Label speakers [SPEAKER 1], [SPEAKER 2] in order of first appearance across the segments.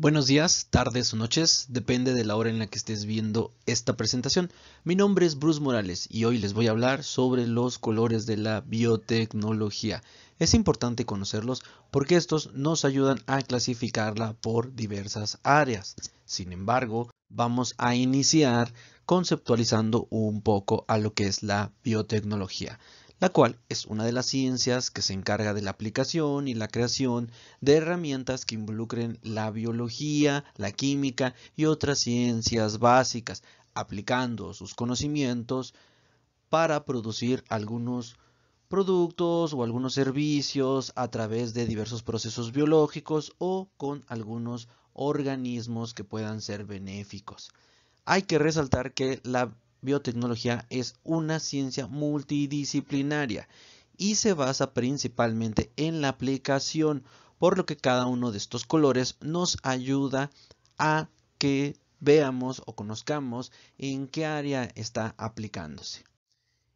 [SPEAKER 1] Buenos días, tardes o noches, depende de la hora en la que estés viendo esta presentación. Mi nombre es Bruce Morales y hoy les voy a hablar sobre los colores de la biotecnología. Es importante conocerlos porque estos nos ayudan a clasificarla por diversas áreas. Sin embargo, vamos a iniciar conceptualizando un poco a lo que es la biotecnología la cual es una de las ciencias que se encarga de la aplicación y la creación de herramientas que involucren la biología, la química y otras ciencias básicas, aplicando sus conocimientos para producir algunos productos o algunos servicios a través de diversos procesos biológicos o con algunos organismos que puedan ser benéficos. Hay que resaltar que la biotecnología es una ciencia multidisciplinaria y se basa principalmente en la aplicación, por lo que cada uno de estos colores nos ayuda a que veamos o conozcamos en qué área está aplicándose.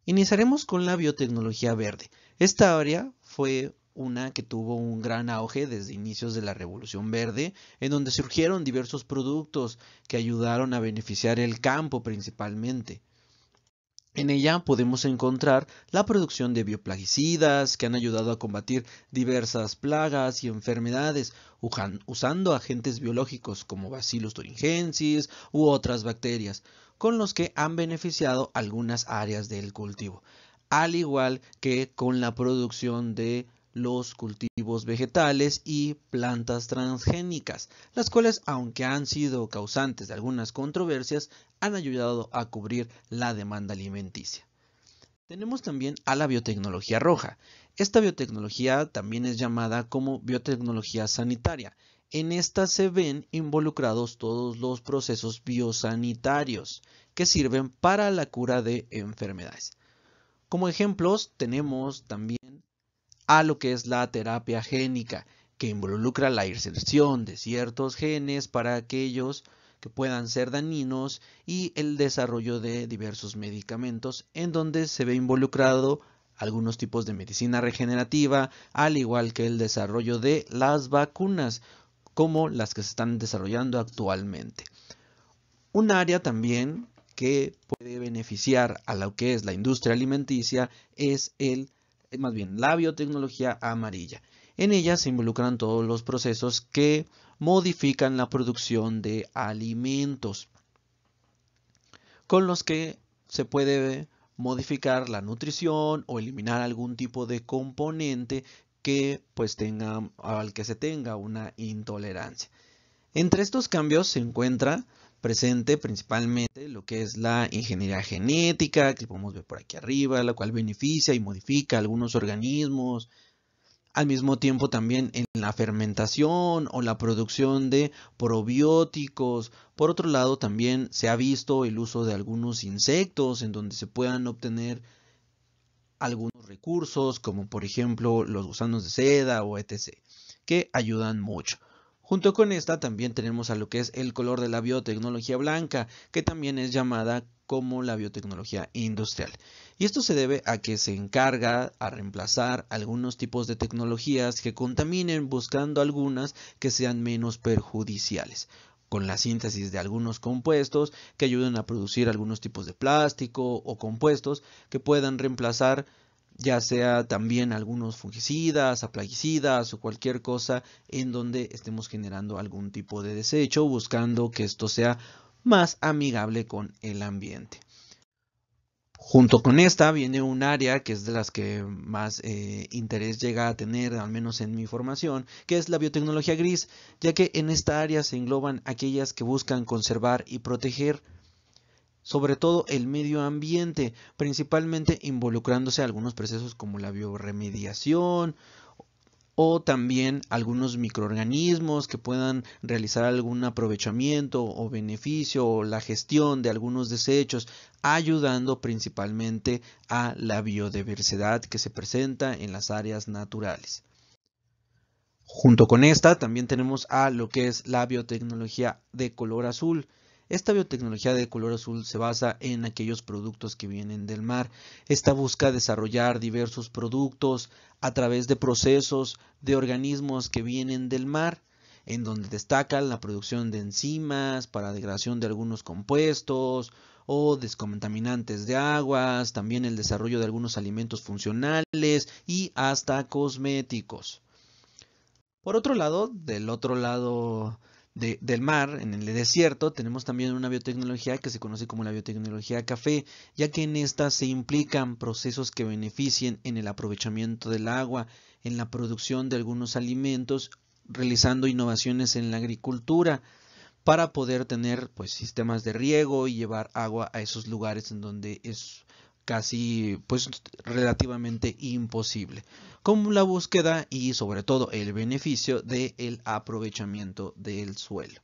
[SPEAKER 1] Iniciaremos con la biotecnología verde. Esta área fue una que tuvo un gran auge desde inicios de la Revolución Verde, en donde surgieron diversos productos que ayudaron a beneficiar el campo principalmente. En ella podemos encontrar la producción de bioplagicidas, que han ayudado a combatir diversas plagas y enfermedades usando agentes biológicos como Bacillus thuringiensis u otras bacterias, con los que han beneficiado algunas áreas del cultivo, al igual que con la producción de los cultivos vegetales y plantas transgénicas, las cuales, aunque han sido causantes de algunas controversias, han ayudado a cubrir la demanda alimenticia. Tenemos también a la biotecnología roja. Esta biotecnología también es llamada como biotecnología sanitaria. En esta se ven involucrados todos los procesos biosanitarios que sirven para la cura de enfermedades. Como ejemplos tenemos también a lo que es la terapia génica, que involucra la inserción de ciertos genes para aquellos que puedan ser dañinos y el desarrollo de diversos medicamentos en donde se ve involucrado algunos tipos de medicina regenerativa, al igual que el desarrollo de las vacunas, como las que se están desarrollando actualmente. Un área también que puede beneficiar a lo que es la industria alimenticia es el eh, más bien la biotecnología amarilla. En ella se involucran todos los procesos que modifican la producción de alimentos, con los que se puede modificar la nutrición o eliminar algún tipo de componente que pues tenga al que se tenga una intolerancia. Entre estos cambios se encuentra presente principalmente lo que es la ingeniería genética, que podemos ver por aquí arriba, la cual beneficia y modifica algunos organismos. Al mismo tiempo también en la fermentación o la producción de probióticos. Por otro lado también se ha visto el uso de algunos insectos en donde se puedan obtener algunos recursos como por ejemplo los gusanos de seda o etc. que ayudan mucho. Junto con esta también tenemos a lo que es el color de la biotecnología blanca, que también es llamada como la biotecnología industrial. Y esto se debe a que se encarga a reemplazar algunos tipos de tecnologías que contaminen buscando algunas que sean menos perjudiciales con la síntesis de algunos compuestos que ayuden a producir algunos tipos de plástico o compuestos que puedan reemplazar ya sea también algunos fungicidas, aplaguicidas o cualquier cosa en donde estemos generando algún tipo de desecho, buscando que esto sea más amigable con el ambiente. Junto con esta viene un área que es de las que más eh, interés llega a tener, al menos en mi formación, que es la biotecnología gris, ya que en esta área se engloban aquellas que buscan conservar y proteger sobre todo el medio ambiente, principalmente involucrándose a algunos procesos como la bioremediación o también algunos microorganismos que puedan realizar algún aprovechamiento o beneficio o la gestión de algunos desechos, ayudando principalmente a la biodiversidad que se presenta en las áreas naturales. Junto con esta también tenemos a lo que es la biotecnología de color azul, esta biotecnología de color azul se basa en aquellos productos que vienen del mar. Esta busca desarrollar diversos productos a través de procesos de organismos que vienen del mar en donde destacan la producción de enzimas para degradación de algunos compuestos o descontaminantes de aguas, también el desarrollo de algunos alimentos funcionales y hasta cosméticos. Por otro lado, del otro lado del mar, en el desierto, tenemos también una biotecnología que se conoce como la biotecnología café, ya que en esta se implican procesos que beneficien en el aprovechamiento del agua, en la producción de algunos alimentos, realizando innovaciones en la agricultura para poder tener pues sistemas de riego y llevar agua a esos lugares en donde es casi pues relativamente imposible con la búsqueda y sobre todo el beneficio del aprovechamiento del suelo.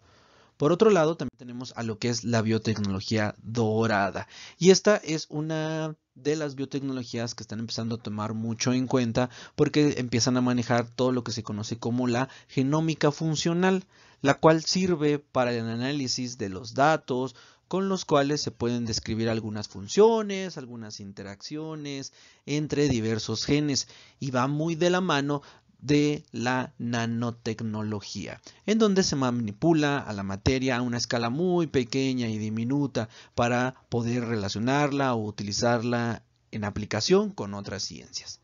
[SPEAKER 1] Por otro lado, también tenemos a lo que es la biotecnología dorada. Y esta es una de las biotecnologías que están empezando a tomar mucho en cuenta porque empiezan a manejar todo lo que se conoce como la genómica funcional, la cual sirve para el análisis de los datos, con los cuales se pueden describir algunas funciones, algunas interacciones entre diversos genes y va muy de la mano de la nanotecnología, en donde se manipula a la materia a una escala muy pequeña y diminuta para poder relacionarla o utilizarla en aplicación con otras ciencias.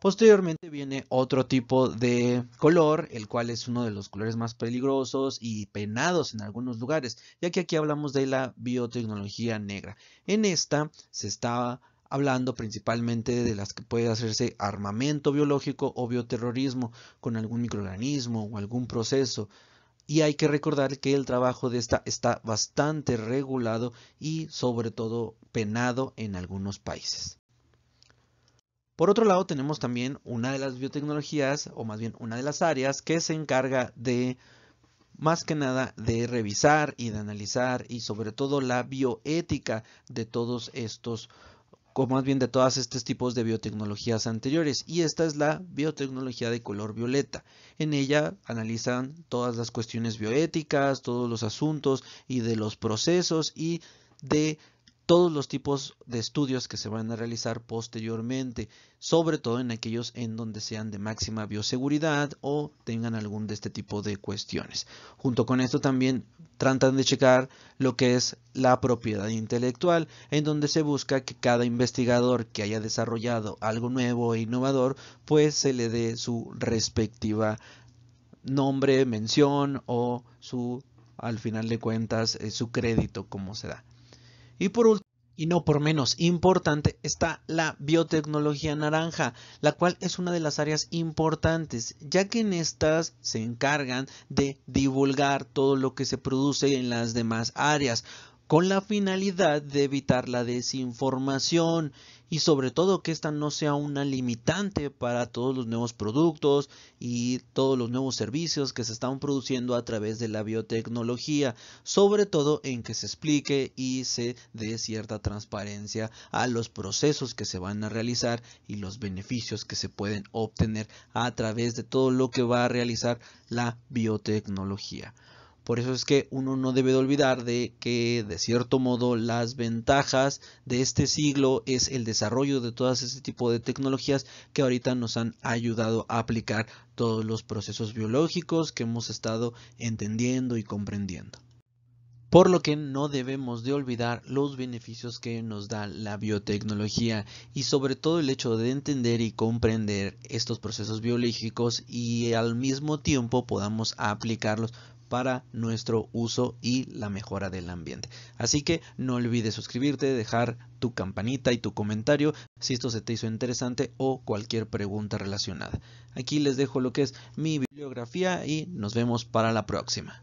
[SPEAKER 1] Posteriormente viene otro tipo de color, el cual es uno de los colores más peligrosos y penados en algunos lugares, ya que aquí hablamos de la biotecnología negra. En esta se está hablando principalmente de las que puede hacerse armamento biológico o bioterrorismo con algún microorganismo o algún proceso. Y hay que recordar que el trabajo de esta está bastante regulado y sobre todo penado en algunos países. Por otro lado, tenemos también una de las biotecnologías, o más bien una de las áreas que se encarga de, más que nada, de revisar y de analizar y sobre todo la bioética de todos estos o más bien de todos estos tipos de biotecnologías anteriores, y esta es la biotecnología de color violeta. En ella analizan todas las cuestiones bioéticas, todos los asuntos y de los procesos y de todos los tipos de estudios que se van a realizar posteriormente, sobre todo en aquellos en donde sean de máxima bioseguridad o tengan algún de este tipo de cuestiones. Junto con esto también tratan de checar lo que es la propiedad intelectual, en donde se busca que cada investigador que haya desarrollado algo nuevo e innovador, pues se le dé su respectiva nombre, mención o su, al final de cuentas, eh, su crédito como se da. Y por último, y no por menos importante está la biotecnología naranja, la cual es una de las áreas importantes, ya que en estas se encargan de divulgar todo lo que se produce en las demás áreas con la finalidad de evitar la desinformación y sobre todo que esta no sea una limitante para todos los nuevos productos y todos los nuevos servicios que se están produciendo a través de la biotecnología, sobre todo en que se explique y se dé cierta transparencia a los procesos que se van a realizar y los beneficios que se pueden obtener a través de todo lo que va a realizar la biotecnología. Por eso es que uno no debe de olvidar de que, de cierto modo, las ventajas de este siglo es el desarrollo de todas este tipo de tecnologías que ahorita nos han ayudado a aplicar todos los procesos biológicos que hemos estado entendiendo y comprendiendo. Por lo que no debemos de olvidar los beneficios que nos da la biotecnología y sobre todo el hecho de entender y comprender estos procesos biológicos y al mismo tiempo podamos aplicarlos para nuestro uso y la mejora del ambiente. Así que no olvides suscribirte, dejar tu campanita y tu comentario si esto se te hizo interesante o cualquier pregunta relacionada. Aquí les dejo lo que es mi bibliografía y nos vemos para la próxima.